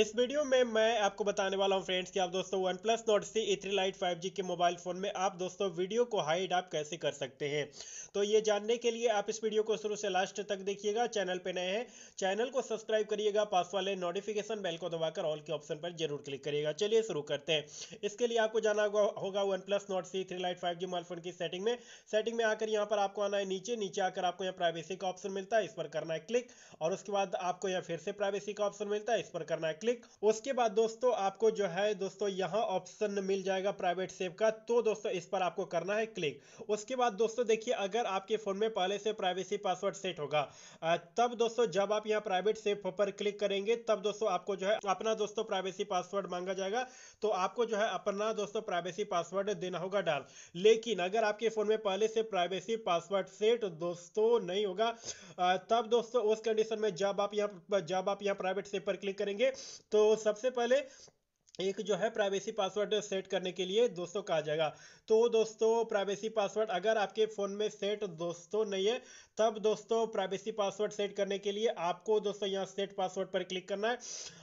इस वीडियो में मैं आपको बताने वाला हूं फ्रेंड्स कि आप दोस्तों OnePlus Nord C E three lite five G के मोबाइल फ़ोन में आप दोस्तों वीडियो को हाइड आप कैसे कर सकते हैं तो ये जानने के लिए आप इस वीडियो को शुरू से लास्ट तक देखिएगा चैनल पर नए हैं चैनल को सब्सक्राइब करिएगा पास वाले नोटिफिकेशन बेल को दबाकर ऑल के ऑप्शन पर जरूर क्लिक करिएगा चलिए शुरू करते हैं इसके लिए आपको जाना होगा OnePlus Nord C three lite five G mobile phone की सेटिंग में सेटिंग में आकर यहाँ पर आपको आना है नीचे नीचे आकर आपको यहाँ प्राइवेसी का ऑप्शन मिलता है इस पर करना है क्लिक और उसके बाद आपको यहाँ फिर से प्राइवेसी का ऑप्शन मिलता है इस पर करना है क्लिक उसके बाद दोस्तों आपको जो है दोस्तों यहां ऑप्शन मिल जाएगा प्राइवेट सेव का तो दोस्तों इस पर आपको करना है क्लिक उसके बाद दोस्तों देखिए अगर आपके फोन में पहले से प्राइवेसी पासवर्ड सेट होगा तब दोस्तों जब आप यहाँ प्राइवेट सेव पर क्लिक करेंगे तब दोस्तों आपको जो है अपना दोस्तों प्राइवेसी पासवर्ड मांगा जाएगा तो आपको जो है अपना दोस्तों प्राइवेसी पासवर्ड देना होगा डाल लेकिन अगर आपके फोन में पहले से प्राइवेसी पासवर्ड सेट दोस्तों नहीं होगा तब दोस्तों उस कंडीशन में जब आप यहाँ जब आप यहाँ प्राइवेट सेव पर क्लिक करेंगे तो सबसे पहले एक जो है प्राइवेसी पासवर्ड सेट करने के लिए दोस्तों कहा जाएगा तो दोस्तों प्राइवेसी पासवर्ड अगर आपके फ़ोन में सेट दोस्तों नहीं है तब दोस्तों प्राइवेसी पासवर्ड सेट करने के लिए आपको दोस्तों यहां सेट पासवर्ड पर क्लिक करना है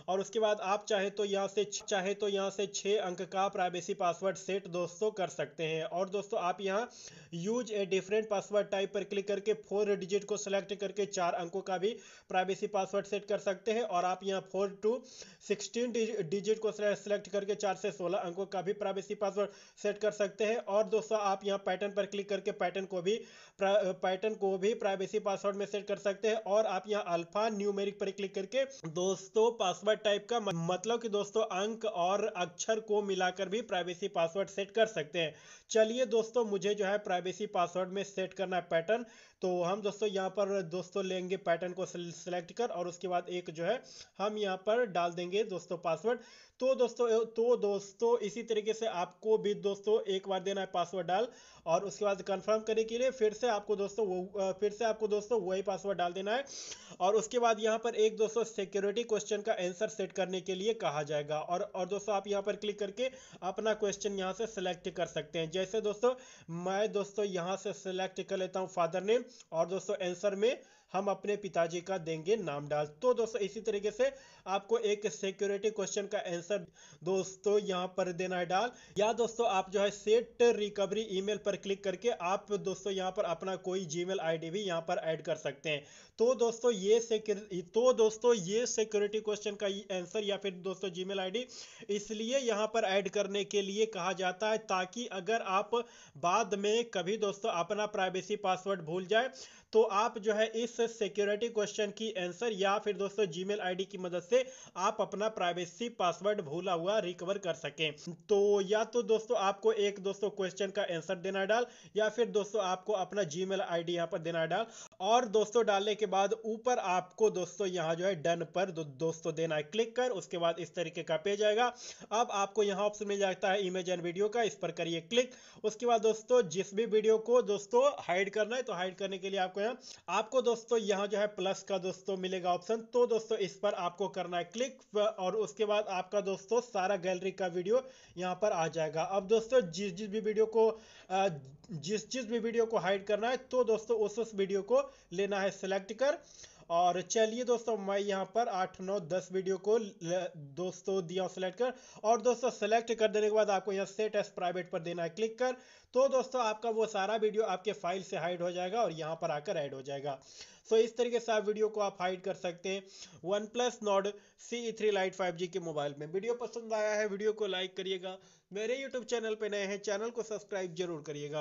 और उसके बाद आप चाहे तो यहाँ से चाहे तो यहाँ से छः अंक का प्राइवेसी पासवर्ड सेट दोस्तों कर सकते हैं और दोस्तों आप यहाँ use a different password type पर क्लिक करके फोर डिजिट को सिलेक्ट करके चार अंकों का भी प्राइवेसी पासवर्ड सेट कर सकते हैं और आप यहाँ फोर टू सिक्सटीन डिजिट को सिलेक्ट करके चार से सोलह अंकों का भी प्राइवेसी पासवर्ड सेट कर सकते हैं और दोस्तों आप यहाँ पैटर्न पर क्लिक करके पैटर्न को भी पैटर्न को भी प्राइवेसी पासवर्ड में सेट कर सकते हैं और आप यहाँ अल्फा न्यूमेरिक पर क्लिक करके दोस्तों पासवर्ड टाइप का मतलब कि दोस्तों अंक और अक्षर को मिलाकर भी प्राइवेसी पासवर्ड सेट कर सकते हैं चलिए दोस्तों मुझे जो है प्राइवेसी पासवर्ड में सेट करना है पैटर्न तो हम दोस्तों यहाँ पर दोस्तों लेंगे पैटर्न को सिलेक्ट कर और उसके बाद एक जो है हम यहाँ पर डाल देंगे दोस्तों पासवर्ड तो दोस्तों तो दोस्तों इसी तरीके से आपको भी दोस्तों एक बार देना है पासवर्ड डाल और उसके बाद कंफर्म करने के लिए फिर से आपको दोस्तों वो फिर से आपको दोस्तों वही पासवर्ड डाल देना है और उसके बाद यहाँ पर एक दोस्तों सिक्योरिटी क्वेश्चन का आंसर सेट करने के लिए कहा जाएगा और और दोस्तों आप यहाँ पर क्लिक करके अपना क्वेश्चन यहाँ से सिलेक्ट कर सकते हैं जैसे दोस्तों मैं दोस्तों यहाँ से सिलेक्ट कर लेता हूँ फादर नेम और दोस्तों आंसर में हम अपने पिताजी का देंगे नाम डाल तो दोस्तों इसी तरीके से आपको एक सिक्योरिटी क्वेश्चन का आंसर दोस्तों यहां पर देना है डाल या दोस्तों आप जो है सेट रिकवरी ईमेल पर क्लिक करके आप दोस्तों यहाँ पर अपना कोई जीमेल आईडी भी यहाँ पर ऐड कर सकते हैं तो दोस्तों ये तो दोस्तों ये सिक्योरिटी क्वेश्चन का आंसर या फिर दोस्तों जीमेल आईडी इसलिए यहाँ पर ऐड करने के लिए कहा जाता है ताकि अगर आप बाद में कभी दोस्तों अपना प्राइवेसी पासवर्ड भूल जाए तो आप जो है इस सिक्योरिटी क्वेश्चन की आंसर या फिर दोस्तों जीमेल आईडी की मदद से आप अपना प्राइवेसी पासवर्ड भूला हुआ रिकवर कर सकें तो या तो दोस्तों आपको एक दोस्तों क्वेश्चन का आंसर देना डाल या फिर दोस्तों आपको अपना जी आई डी यहां पर देना डाल और दोस्तों डालने के बाद ऊपर आपको दोस्तों यहाँ जो है डन पर दो, दोस्तों देना है क्लिक कर उसके बाद इस तरीके का पेज आएगा अब आपको यहाँ ऑप्शन मिल जाता है इमेज एंड वीडियो का इस पर करिए क्लिक उसके बाद दोस्तों जिस भी वीडियो को दोस्तों हाइड करना है तो हाइड करने के लिए आपको यहाँ आपको दोस्तों यहाँ जो है प्लस का दोस्तों मिलेगा ऑप्शन तो दोस्तों इस पर आपको करना है क्लिक और उसके बाद आपका दोस्तों सारा गैलरी का वीडियो यहाँ पर आ जाएगा अब दोस्तों जिस जिस भी वीडियो को जिस जिस भी वीडियो को हाइड करना है तो दोस्तों उस उस वीडियो को लेना है सेलेक्ट कर और चलिए दोस्तों मैं यहाँ पर आठ नौ दस वीडियो को दोस्तों दिया हूँ सेलेक्ट कर और दोस्तों सेलेक्ट कर देने के बाद आपको यहाँ सेट एस प्राइवेट पर देना है क्लिक कर तो दोस्तों आपका वो सारा वीडियो आपके फाइल से हाइड हो जाएगा और यहाँ पर आकर ऐड हो जाएगा सो इस तरीके से आप वीडियो को आप हाइड कर सकते हैं OnePlus Nord C three lite five G के मोबाइल में वीडियो पसंद आया है वीडियो को लाइक करिएगा मेरे यूट्यूब चैनल पर नए हैं चैनल को सब्सक्राइब जरूर करिएगा